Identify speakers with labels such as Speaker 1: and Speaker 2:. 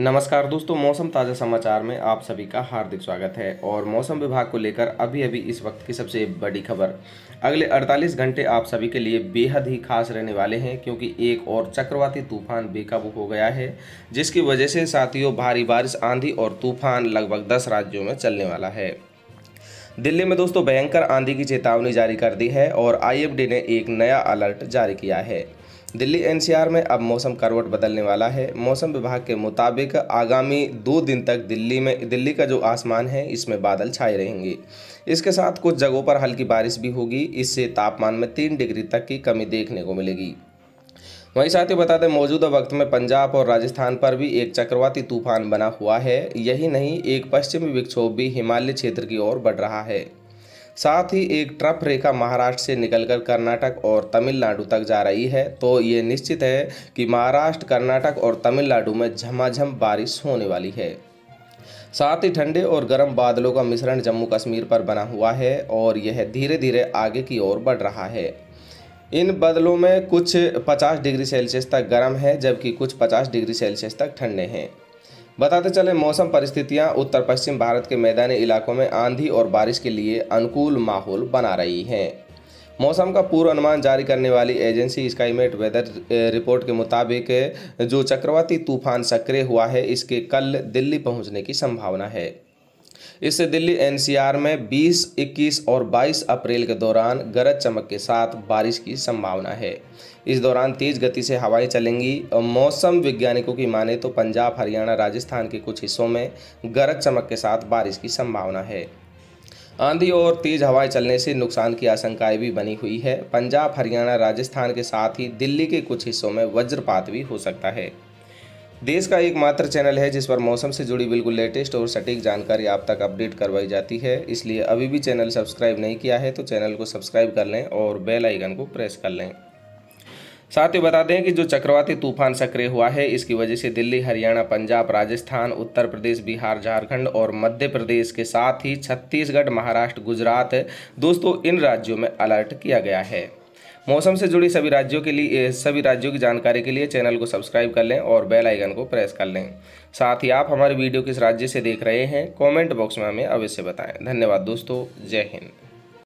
Speaker 1: नमस्कार दोस्तों मौसम ताज़ा समाचार में आप सभी का हार्दिक स्वागत है और मौसम विभाग को लेकर अभी अभी इस वक्त की सबसे बड़ी खबर अगले 48 घंटे आप सभी के लिए बेहद ही खास रहने वाले हैं क्योंकि एक और चक्रवाती तूफान बेकाबू हो गया है जिसकी वजह से साथियों भारी बारिश आंधी और तूफान लगभग दस राज्यों में चलने वाला है दिल्ली में दोस्तों भयंकर आंधी की चेतावनी जारी कर दी है और आई ने एक नया अलर्ट जारी किया है दिल्ली एनसीआर में अब मौसम करवट बदलने वाला है मौसम विभाग के मुताबिक आगामी दो दिन तक दिल्ली में दिल्ली का जो आसमान है इसमें बादल छाए रहेंगे इसके साथ कुछ जगहों पर हल्की बारिश भी होगी इससे तापमान में तीन डिग्री तक की कमी देखने को मिलेगी वहीं साथ ही बता दें मौजूदा वक्त में पंजाब और राजस्थान पर भी एक चक्रवाती तूफान बना हुआ है यही नहीं एक पश्चिमी विक्षोभ भी हिमालय क्षेत्र की ओर बढ़ रहा है साथ ही एक ट्रफ रेखा महाराष्ट्र से निकलकर कर्नाटक और तमिलनाडु तक जा रही है तो ये निश्चित है कि महाराष्ट्र कर्नाटक और तमिलनाडु में झमाझम बारिश होने वाली है साथ ही ठंडे और गर्म बादलों का मिश्रण जम्मू कश्मीर पर बना हुआ है और यह धीरे धीरे आगे की ओर बढ़ रहा है इन बदलों में कुछ 50 डिग्री सेल्सियस तक गर्म है जबकि कुछ 50 डिग्री सेल्सियस तक ठंडे हैं बताते चले मौसम परिस्थितियां उत्तर पश्चिम भारत के मैदानी इलाकों में आंधी और बारिश के लिए अनुकूल माहौल बना रही हैं मौसम का पूर्व अनुमान जारी करने वाली एजेंसी स्काईमेट वेदर रिपोर्ट के मुताबिक जो चक्रवाती तूफान सक्रिय हुआ है इसके कल दिल्ली पहुंचने की संभावना है इससे दिल्ली एनसीआर में 20, 21 और 22 अप्रैल के दौरान गरज चमक के साथ बारिश की संभावना है इस दौरान तेज गति से हवाएं चलेंगी और मौसम वैज्ञानिकों की माने तो पंजाब हरियाणा राजस्थान के कुछ हिस्सों में गरज चमक के साथ बारिश की संभावना है आंधी और तेज हवाएं चलने से नुकसान की आशंकाएं भी बनी हुई है पंजाब हरियाणा राजस्थान के साथ ही दिल्ली के कुछ हिस्सों में वज्रपात भी हो सकता है देश का एकमात्र चैनल है जिस पर मौसम से जुड़ी बिल्कुल लेटेस्ट और सटीक जानकारी आप तक अपडेट करवाई जाती है इसलिए अभी भी चैनल सब्सक्राइब नहीं किया है तो चैनल को सब्सक्राइब कर लें और बेल आइकन को प्रेस कर लें साथ ही बता दें कि जो चक्रवाती तूफान सक्रिय हुआ है इसकी वजह से दिल्ली हरियाणा पंजाब राजस्थान उत्तर प्रदेश बिहार झारखंड और मध्य प्रदेश के साथ ही छत्तीसगढ़ महाराष्ट्र गुजरात दोस्तों इन राज्यों में अलर्ट किया गया है मौसम से जुड़ी सभी राज्यों के लिए सभी राज्यों की जानकारी के लिए चैनल को सब्सक्राइब कर लें और बेल आइकन को प्रेस कर लें साथ ही आप हमारे वीडियो किस राज्य से देख रहे हैं कमेंट बॉक्स में हमें अवश्य बताएं धन्यवाद दोस्तों जय हिंद